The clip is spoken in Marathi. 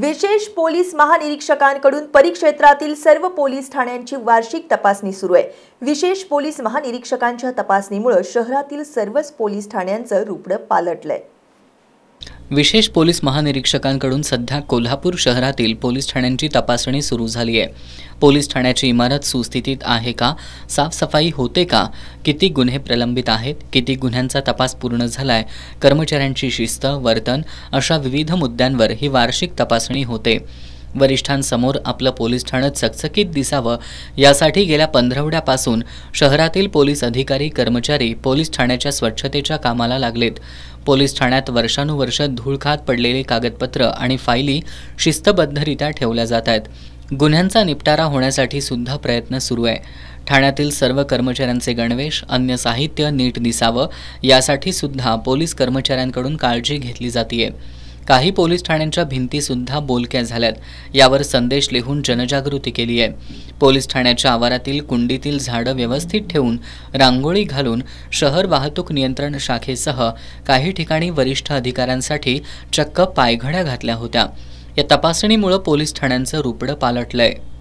विशेष पोलीस महानिरीक्षकांकडून परिक्षेत्रातील सर्व पोलीस ठाण्यांची वार्षिक तपासणी सुरू आहे विशेष पोलीस महानिरीक्षकांच्या तपासणीमुळे शहरातील सर्वच पोलीस ठाण्यांचं रुपडं पालटलंय विशेष पोलीस महानिरीक्षकांकडून सध्या कोल्हापूर शहरातील पोलीस ठाण्यांची तपासणी सुरू झाली आहे पोलीस ठाण्याची इमारत सुस्थितीत आहे का साफसफाई होते का किती गुन्हे प्रलंबित आहेत किती गुन्ह्यांचा तपास पूर्ण झालाय कर्मचाऱ्यांची शिस्त वर्तन अशा विविध मुद्द्यांवर ही वार्षिक तपासणी होते वरिष्ठांसमोर आपलं पोलीस ठाणं चकचकीत दिसावं यासाठी गेल्या पंधरवड्यापासून शहरातील पोलीस अधिकारी कर्मचारी पोलीस ठाण्याच्या स्वच्छतेच्या कामाला लागलेत पोलीस ठाण्यात वर्षानुवर्ष धूळ खात पडलेले कागदपत्र आणि फायली शिस्तबद्धरित्या ठेवल्या जात आहेत गुन्ह्यांचा निपटारा होण्यासाठी सुद्धा प्रयत्न सुरू आहे ठाण्यातील सर्व कर्मचाऱ्यांचे गणवेश अन्य साहित्य नीट दिसावं यासाठी सुद्धा पोलीस कर्मचाऱ्यांकडून काळजी घेतली जाते काही पोलीस ठाण्यांच्या भिंतीसुद्धा बोलक्या झाल्यात यावर संदेश लिहून जनजागृती केली आहे पोलीस ठाण्याच्या आवारातील कुंडीतील झाडं व्यवस्थित ठेवून रांगोळी घालून शहर वाहतूक नियंत्रण शाखेसह काही ठिकाणी वरिष्ठ अधिकाऱ्यांसाठी चक्क पायघड्या घातल्या होत्या या तपासणीमुळं पोलीस ठाण्यांचं रुपडं पालटलंय